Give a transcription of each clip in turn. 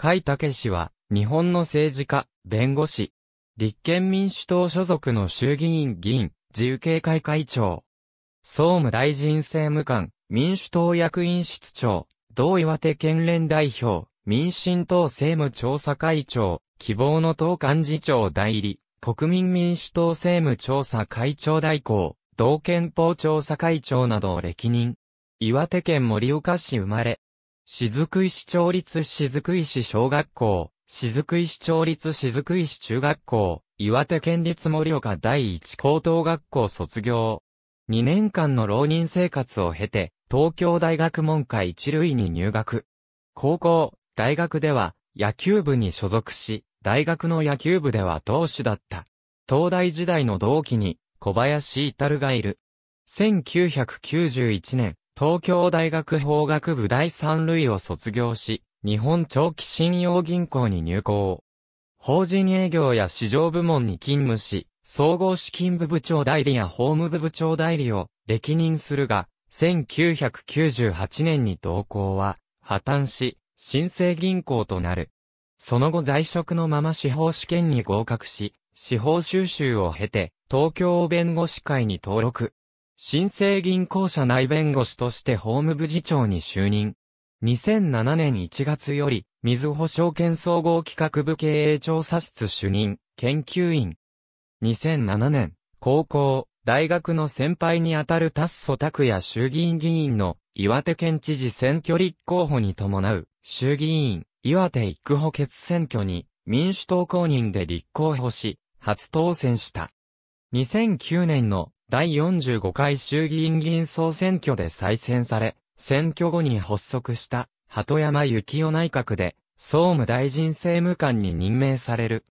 甲斐武氏は、日本の政治家、弁護士、立憲民主党所属の衆議院議員、自由警会会長、総務大臣政務官、民主党役員室長、同岩手県連代表、民進党政務調査会長、希望の党幹事長代理、国民民主党政務調査会長代行、同憲法調査会長などを歴任。岩手県盛岡市生まれ、雫石町立雫石小学校、雫石町立雫石中学校、岩手県立盛岡第一高等学校卒業。2年間の浪人生活を経て、東京大学門下一類に入学。高校、大学では野球部に所属し、大学の野球部では投手だった。東大時代の同期に小林至がいる。1991年、東京大学法学部第三類を卒業し、日本長期信用銀行に入行。法人営業や市場部門に勤務し、総合資金部部長代理や法務部部長代理を歴任するが、1998年に同行は破綻し、新生銀行となる。その後在職のまま司法試験に合格し、司法修習を経て、東京弁護士会に登録。新生銀行社内弁護士として法務部次長に就任。2007年1月より、水保証券総合企画部経営調査室主任、研究員。2007年、高校、大学の先輩にあたるタソタ拓也衆議院議員の岩手県知事選挙立候補に伴う衆議院岩手一区補欠選挙に民主党公認で立候補し、初当選した。2009年の第45回衆議院議員総選挙で再選され、選挙後に発足した、鳩山幸夫内閣で、総務大臣政務官に任命される。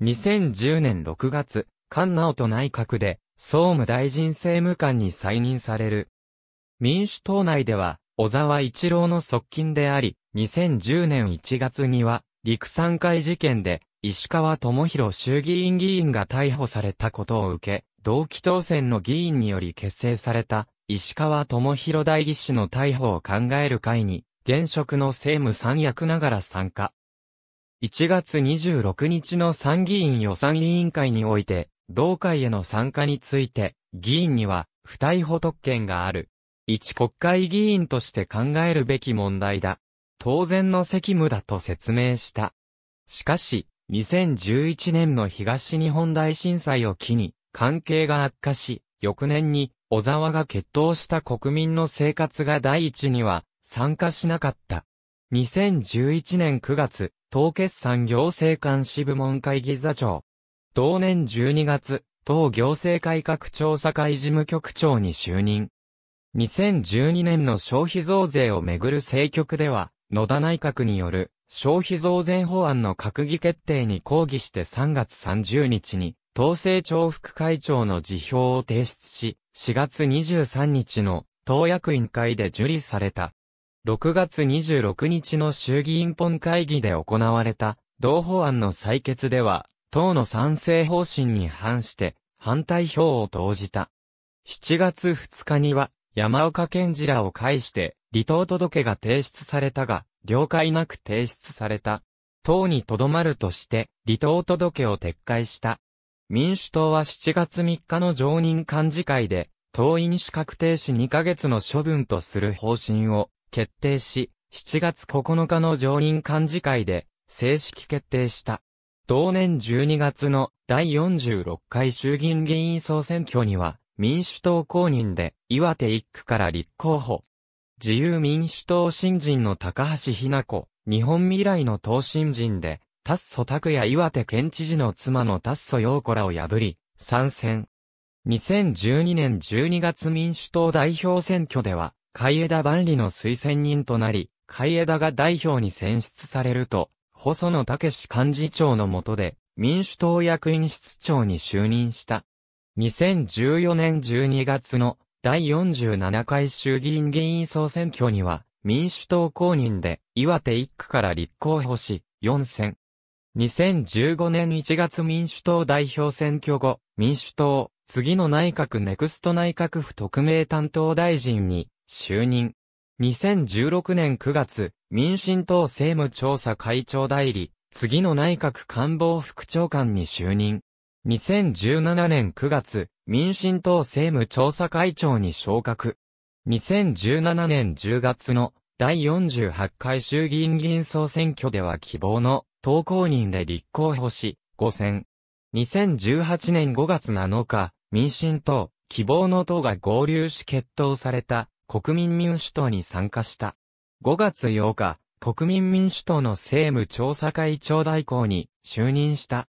2010年6月、菅直人内閣で、総務大臣政務官に再任される。民主党内では、小沢一郎の側近であり、2010年1月には、陸産会事件で、石川智弘衆議院議員が逮捕されたことを受け、同期当選の議員により結成された、石川智弘代議士の逮捕を考える会に、現職の政務三役ながら参加。1月26日の参議院予算委員会において、同会への参加について、議員には、不逮捕特権がある。一国会議員として考えるべき問題だ。当然の責務だと説明した。しかし、2011年の東日本大震災を機に、関係が悪化し、翌年に小沢が決闘した国民の生活が第一には参加しなかった。2011年9月、党決算行政監視部門会議座長。同年12月、党行政改革調査会事務局長に就任。2012年の消費増税をめぐる政局では、野田内閣による消費増税法案の閣議決定に抗議して3月30日に統制庁副会長の辞表を提出し、4月23日の党役員会で受理された。6月26日の衆議院本会議で行われた同法案の採決では、党の賛成方針に反して反対票を投じた。7月2日には山岡健二らを介して離党届が提出されたが、了解なく提出された。党にとどまるとして離党届を撤回した。民主党は7月3日の常任幹事会で、党員資格停止2ヶ月の処分とする方針を決定し、7月9日の常任幹事会で正式決定した。同年12月の第46回衆議院議員総選挙には、民主党公認で岩手1区から立候補。自由民主党新人の高橋ひな子、日本未来の党新人でタッソ拓也岩手県知事の妻のタッソ陽子らを破り、参戦。2012年12月民主党代表選挙では、海枝万里の推薦人となり、海枝が代表に選出されると、細野武史幹事長の下で、民主党役員室長に就任した。2014年12月の第47回衆議院議員総選挙には、民主党公認で岩手1区から立候補し、4選。2015年1月民主党代表選挙後、民主党、次の内閣ネクスト内閣府特命担当大臣に就任。2016年9月、民進党政務調査会長代理、次の内閣官房副長官に就任。2017年9月、民進党政務調査会長に昇格。2017年10月の第48回衆議院議員総選挙では希望の党公認で立候補し、5選。2018年5月7日、民進党、希望の党が合流し決闘された国民民主党に参加した。5月8日、国民民主党の政務調査会長代行に就任した。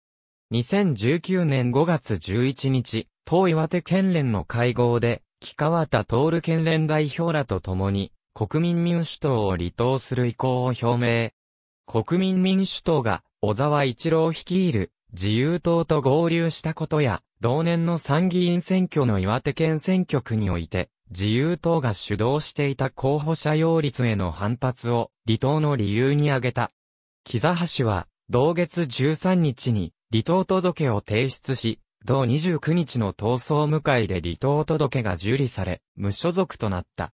2019年5月11日、党岩手県連の会合で、木川田徹県連代表らと共に、国民民主党を離党する意向を表明。国民民主党が小沢一郎率いる自由党と合流したことや、同年の参議院選挙の岩手県選挙区において、自由党が主導していた候補者擁立への反発を離党の理由に挙げた。木沢氏は、同月13日に離党届を提出し、同29日の闘争迎えで離党届が受理され、無所属となった。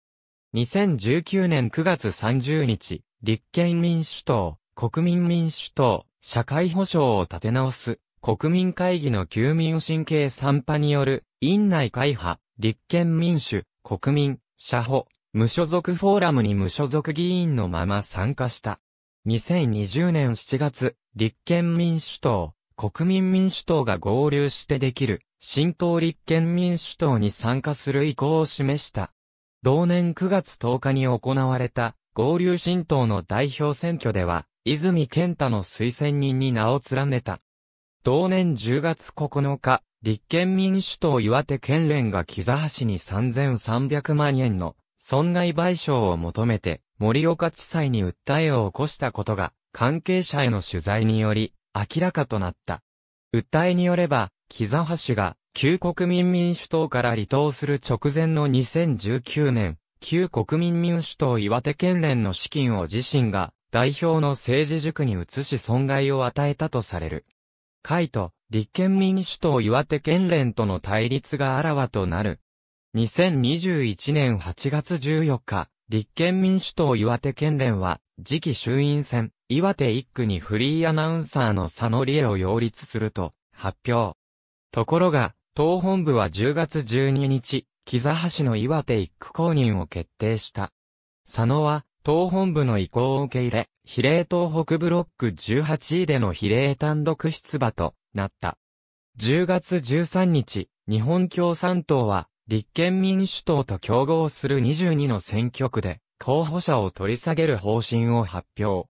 2019年9月30日、立憲民主党、国民民主党、社会保障を立て直す、国民会議の休眠神経参派による、院内会派、立憲民主、国民、社保、無所属フォーラムに無所属議員のまま参加した。2020年7月、立憲民主党、国民民主党が合流してできる、新党立憲民主党に参加する意向を示した。同年9月10日に行われた、合流新党の代表選挙では、泉健太の推薦人に名を連ねた。同年10月9日、立憲民主党岩手県連が木座橋に3300万円の損害賠償を求めて森岡地裁に訴えを起こしたことが関係者への取材により明らかとなった。訴えによれば、木座橋が旧国民民主党から離党する直前の2019年旧国民民主党岩手県連の資金を自身が代表の政治塾に移し損害を与えたとされる。会と立憲民主党岩手県連との対立があらわとなる。2021年8月14日、立憲民主党岩手県連は、次期衆院選、岩手1区にフリーアナウンサーの佐野理恵を擁立すると発表。ところが、党本部は10月12日、木座橋の岩手一区公認を決定した。佐野は、党本部の意向を受け入れ、比例党北ブロック18位での比例単独出馬となった。10月13日、日本共産党は、立憲民主党と競合する22の選挙区で、候補者を取り下げる方針を発表。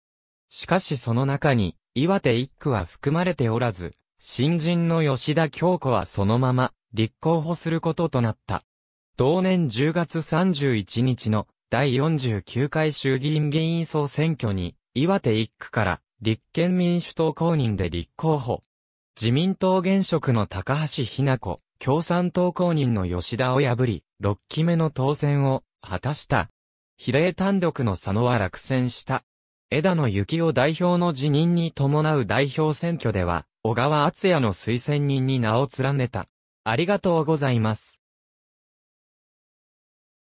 しかしその中に、岩手一区は含まれておらず、新人の吉田京子はそのまま、立候補することとなった。同年10月31日の第49回衆議院議員総選挙に、岩手1区から立憲民主党公認で立候補。自民党現職の高橋ひな子、共産党公認の吉田を破り、6期目の当選を果たした。比例単独の佐野は落選した。枝野幸男代表の辞任に伴う代表選挙では、小川敦也の推薦人に名を連ねた。ありがとうございます。